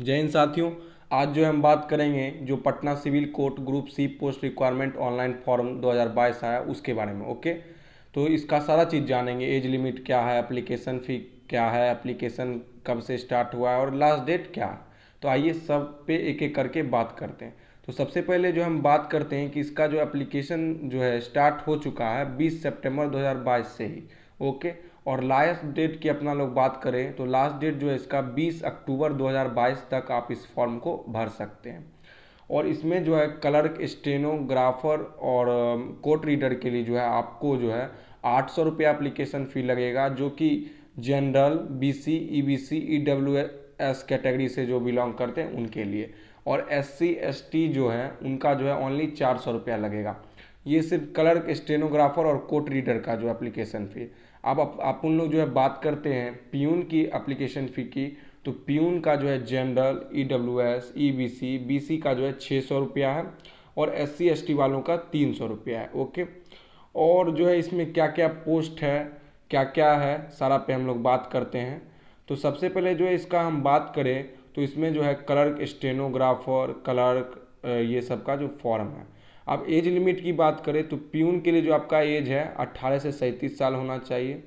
जय हिंद साथियों आज जो हम बात करेंगे जो Patna civil court group C post requirement online form 2022 आया उसके बारे में ओके तो इसका सारा चीज़ जानेंगे एज लिमिट क्या है एप्लीकेशन फ़ी क्या है एप्लीकेशन कब से स्टार्ट हुआ है और लास्ट डेट क्या है तो आइए सब पे एक एक करके बात करते हैं तो सबसे पहले जो हम बात करते हैं कि इसका जो एप्लीकेशन जो है स्टार्ट हो चुका है बीस सेप्टेम्बर दो से ही ओके और लास्ट डेट की अपना लोग बात करें तो लास्ट डेट जो है इसका 20 अक्टूबर 2022 तक आप इस फॉर्म को भर सकते हैं और इसमें जो है क्लर्क स्टेनोग्राफर और कोर्ट um, रीडर के लिए जो है आपको जो है आठ सौ रुपये अप्लीकेशन फ़ी लगेगा जो कि general BC EBC EWS category से जो बिलोंग करते हैं उनके लिए और एससी एसटी जो है उनका जो है ओनली चार सौ रुपया लगेगा ये सिर्फ कलर स्टेनोग्राफर और कोट रीडर का जो एप्लीकेशन फ़ी अब आप, आप उन लोग जो है बात करते हैं पीयून की एप्लीकेशन फ़ी की तो पीयून का जो है general E W S E B C B C का जो है छः सौ रुपया है और एस सी एस टी वालों का तीन सौ रुपया है ओके और जो है इसमें क्या क्या पोस्ट है क्या क्या है सारा पे हम लोग बात करते हैं तो सबसे पहले जो है इसका हम बात करें तो इसमें जो है क्लर्क स्टेनोग्राफर क्लर्क ये सब का जो फॉर्म है अब एज लिमिट की बात करें तो प्यून के लिए जो आपका एज है अट्ठारह से सैंतीस साल होना चाहिए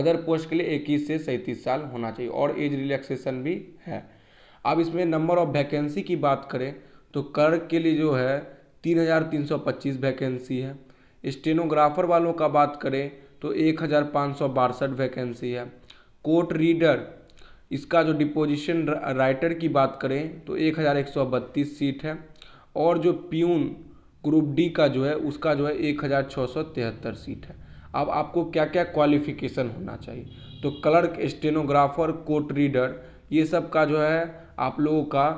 अदर पोस्ट के लिए इक्कीस से सैंतीस साल होना चाहिए और एज रिलैक्सेशन भी है अब इसमें नंबर ऑफ वैकेंसी की बात करें तो कर के लिए जो है तीन हज़ार तीन सौ पच्चीस वैकेंसी है स्टेनोग्राफर वालों का बात करें तो एक हज़ार पाँच सौ बासठ वैकेंसी है कोर्ट रीडर इसका जो डिपोजिशन राइटर की बात करें तो एक हज़ार एक सौ बत्तीस सीट है और जो प्यून ग्रुप डी का जो है उसका जो है एक हज़ार छः सौ तिहत्तर सीट है अब आपको क्या क्या क्वालिफिकेशन होना चाहिए तो क्लर्क स्टेनोग्राफर कोर्ट रीडर ये सब का जो है आप लोगों का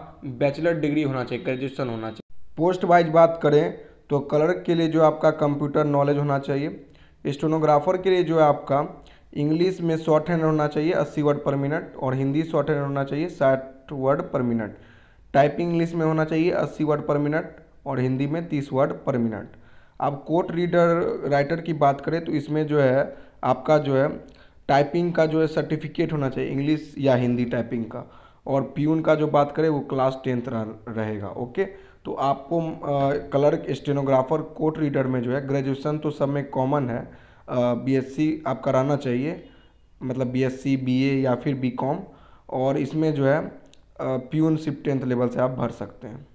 बैचलर डिग्री होना चाहिए ग्रेजुएशन होना चाहिए पोस्ट वाइज बात करें तो क्लर्क के लिए जो आपका कंप्यूटर नॉलेज होना चाहिए स्टेनोग्राफर के लिए जो है आपका इंग्लिश में शॉर्ट हैंड होना चाहिए अस्सी वर्ड पर मिनट और हिंदी शॉर्ट हैंड होना चाहिए साठ वर्ड पर मिनट टाइपिंग इंग्लिश में होना चाहिए अस्सी वर्ड पर मिनट और हिंदी में तीस वर्ड पर मिनट अब कोट रीडर राइटर की बात करें तो इसमें जो है आपका जो है टाइपिंग का जो है सर्टिफिकेट होना चाहिए इंग्लिश या हिंदी टाइपिंग का और प्यून का जो बात करें वो क्लास टेंथ रहेगा ओके तो आपको क्लर्क स्टेनोग्राफर कोट रीडर में जो है ग्रेजुएशन तो सब में कॉमन है बीएससी आप कराना चाहिए मतलब बीएससी बीए या फिर बीकॉम और इसमें जो है प्यून सिर्फ टेंथ लेवल से आप भर सकते हैं